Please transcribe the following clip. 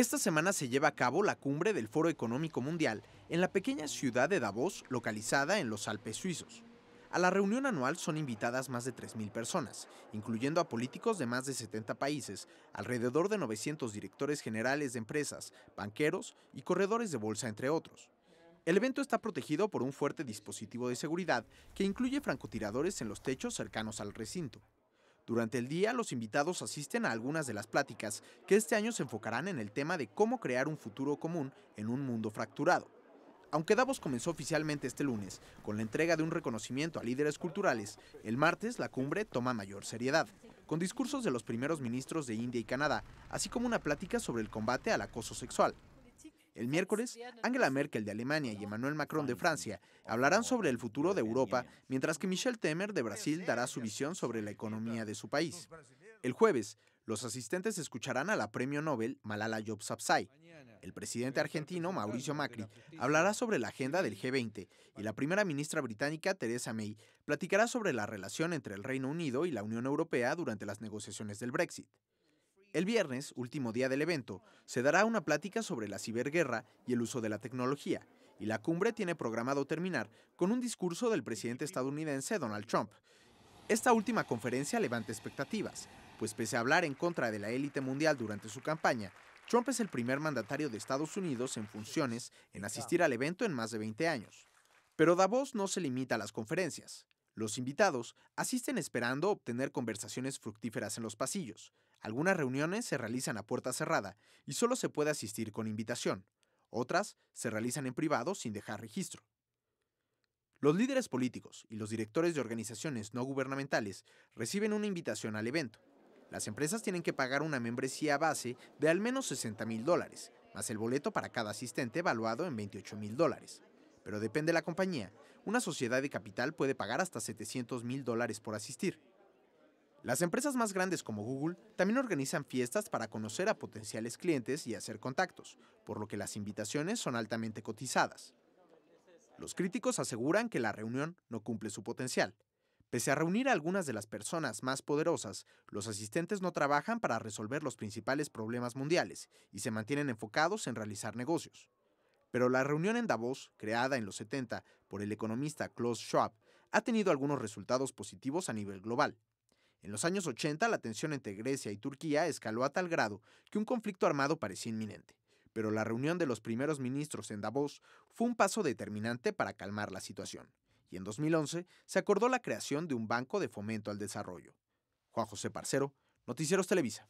Esta semana se lleva a cabo la cumbre del Foro Económico Mundial en la pequeña ciudad de Davos, localizada en los Alpes suizos. A la reunión anual son invitadas más de 3.000 personas, incluyendo a políticos de más de 70 países, alrededor de 900 directores generales de empresas, banqueros y corredores de bolsa, entre otros. El evento está protegido por un fuerte dispositivo de seguridad que incluye francotiradores en los techos cercanos al recinto. Durante el día, los invitados asisten a algunas de las pláticas, que este año se enfocarán en el tema de cómo crear un futuro común en un mundo fracturado. Aunque Davos comenzó oficialmente este lunes con la entrega de un reconocimiento a líderes culturales, el martes la cumbre toma mayor seriedad, con discursos de los primeros ministros de India y Canadá, así como una plática sobre el combate al acoso sexual. El miércoles, Angela Merkel de Alemania y Emmanuel Macron de Francia hablarán sobre el futuro de Europa, mientras que Michel Temer de Brasil dará su visión sobre la economía de su país. El jueves, los asistentes escucharán a la premio Nobel Malala Yousafzai. El presidente argentino Mauricio Macri hablará sobre la agenda del G20 y la primera ministra británica Theresa May platicará sobre la relación entre el Reino Unido y la Unión Europea durante las negociaciones del Brexit. El viernes, último día del evento, se dará una plática sobre la ciberguerra y el uso de la tecnología, y la cumbre tiene programado terminar con un discurso del presidente estadounidense Donald Trump. Esta última conferencia levanta expectativas, pues pese a hablar en contra de la élite mundial durante su campaña, Trump es el primer mandatario de Estados Unidos en funciones en asistir al evento en más de 20 años. Pero Davos no se limita a las conferencias. Los invitados asisten esperando obtener conversaciones fructíferas en los pasillos. Algunas reuniones se realizan a puerta cerrada y solo se puede asistir con invitación. Otras se realizan en privado sin dejar registro. Los líderes políticos y los directores de organizaciones no gubernamentales reciben una invitación al evento. Las empresas tienen que pagar una membresía base de al menos 60 mil dólares, más el boleto para cada asistente evaluado en 28 mil dólares pero depende de la compañía. Una sociedad de capital puede pagar hasta 700 mil dólares por asistir. Las empresas más grandes como Google también organizan fiestas para conocer a potenciales clientes y hacer contactos, por lo que las invitaciones son altamente cotizadas. Los críticos aseguran que la reunión no cumple su potencial. Pese a reunir a algunas de las personas más poderosas, los asistentes no trabajan para resolver los principales problemas mundiales y se mantienen enfocados en realizar negocios. Pero la reunión en Davos, creada en los 70 por el economista Klaus Schwab, ha tenido algunos resultados positivos a nivel global. En los años 80, la tensión entre Grecia y Turquía escaló a tal grado que un conflicto armado parecía inminente, pero la reunión de los primeros ministros en Davos fue un paso determinante para calmar la situación, y en 2011 se acordó la creación de un banco de fomento al desarrollo. Juan José Parcero, Noticieros Televisa.